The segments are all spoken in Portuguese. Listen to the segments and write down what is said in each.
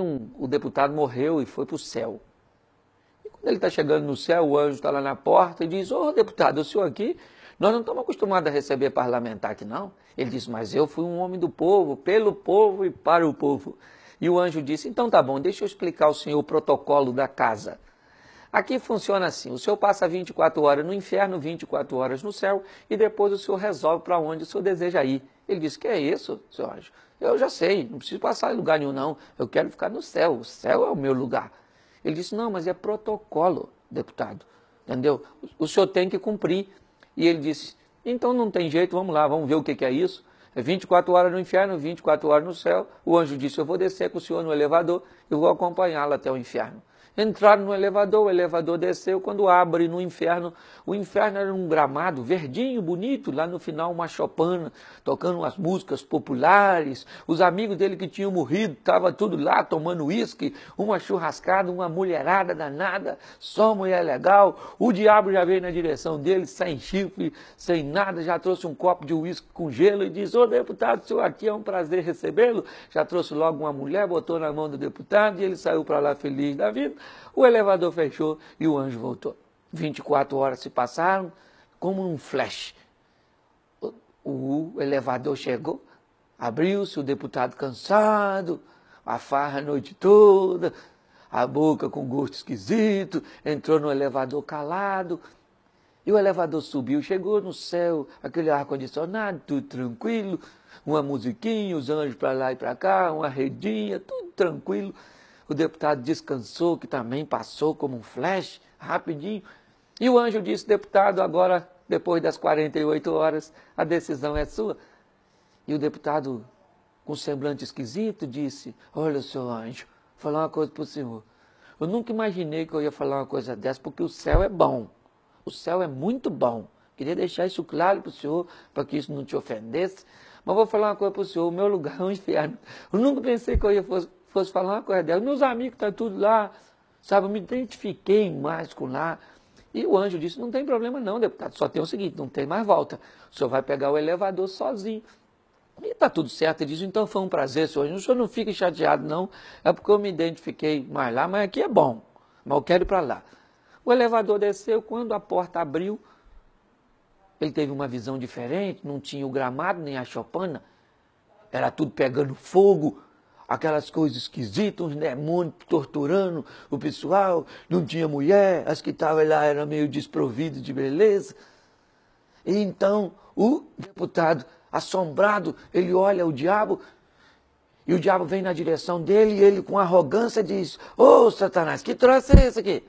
um, o deputado morreu e foi para o céu. E quando ele está chegando no céu, o anjo está lá na porta e diz: Ô oh, deputado, o senhor aqui, nós não estamos acostumados a receber parlamentar aqui, não. Ele diz: Mas eu fui um homem do povo, pelo povo e para o povo. E o anjo disse: Então tá bom, deixa eu explicar ao senhor o protocolo da casa. Aqui funciona assim: o senhor passa 24 horas no inferno, 24 horas no céu, e depois o senhor resolve para onde o senhor deseja ir. Ele disse: Que é isso, senhor anjo? Eu já sei, não preciso passar em lugar nenhum, não. Eu quero ficar no céu. O céu é o meu lugar. Ele disse: Não, mas é protocolo, deputado. Entendeu? O senhor tem que cumprir. E ele disse: Então não tem jeito, vamos lá, vamos ver o que é isso. É 24 horas no inferno, 24 horas no céu. O anjo disse: Eu vou descer com o senhor no elevador e vou acompanhá-lo até o inferno. Entraram no elevador, o elevador desceu. Quando abre no inferno, o inferno era um gramado verdinho, bonito. Lá no final, uma chopana tocando umas músicas populares. Os amigos dele que tinham morrido, estava tudo lá tomando uísque, uma churrascada, uma mulherada danada, só mulher legal. O diabo já veio na direção dele, sem chifre, sem nada. Já trouxe um copo de uísque com gelo e disse: Ô deputado, senhor aqui é um prazer recebê-lo. Já trouxe logo uma mulher, botou na mão do deputado e ele saiu para lá feliz da vida o elevador fechou e o anjo voltou. 24 horas se passaram, como um flash. O elevador chegou, abriu-se, o deputado cansado, a farra a noite toda, a boca com gosto esquisito, entrou no elevador calado. E o elevador subiu, chegou no céu, aquele ar-condicionado, tudo tranquilo, uma musiquinha, os anjos para lá e para cá, uma redinha, tudo tranquilo o deputado descansou, que também passou como um flash, rapidinho. E o anjo disse: deputado, agora, depois das 48 horas, a decisão é sua. E o deputado, com semblante esquisito, disse: Olha, seu anjo, vou falar uma coisa para o senhor. Eu nunca imaginei que eu ia falar uma coisa dessa, porque o céu é bom. O céu é muito bom. Queria deixar isso claro para o senhor, para que isso não te ofendesse. Mas vou falar uma coisa para o senhor: o meu lugar é um inferno. Eu nunca pensei que eu ia fosse fosse falar uma coisa dela. Meus amigos estão tá tudo lá, sabe? Eu me identifiquei mais com lá. E o anjo disse: Não tem problema, não, deputado. Só tem o seguinte: não tem mais volta. O senhor vai pegar o elevador sozinho. E está tudo certo. Ele diz: Então foi um prazer, senhor. O senhor não fique chateado, não. É porque eu me identifiquei mais lá, mas aqui é bom. Mas eu quero ir para lá. O elevador desceu. Quando a porta abriu, ele teve uma visão diferente. Não tinha o gramado nem a chopana. Era tudo pegando fogo aquelas coisas esquisitas, né? uns demônios torturando o pessoal, não tinha mulher, as que estavam lá eram meio desprovidas de beleza. E então o deputado, assombrado, ele olha o diabo e o diabo vem na direção dele e ele com arrogância diz, ô oh, Satanás, que troço é esse aqui?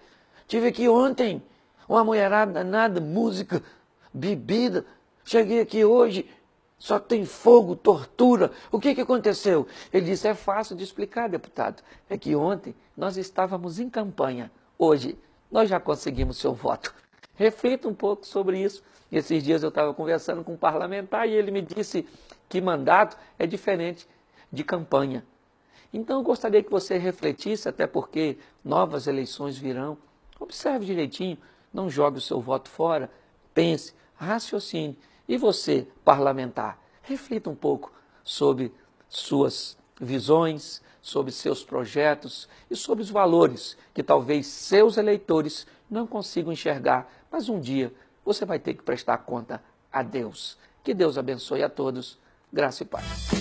Tive aqui ontem uma mulherada nada, música, bebida, cheguei aqui hoje só tem fogo, tortura. O que, que aconteceu? Ele disse: é fácil de explicar, deputado. É que ontem nós estávamos em campanha. Hoje nós já conseguimos seu voto. Reflita um pouco sobre isso. Esses dias eu estava conversando com um parlamentar e ele me disse que mandato é diferente de campanha. Então eu gostaria que você refletisse, até porque novas eleições virão. Observe direitinho, não jogue o seu voto fora, pense, raciocine e você, parlamentar, reflita um pouco sobre suas visões, sobre seus projetos e sobre os valores que talvez seus eleitores não consigam enxergar, mas um dia você vai ter que prestar conta a Deus. Que Deus abençoe a todos. Graça e paz.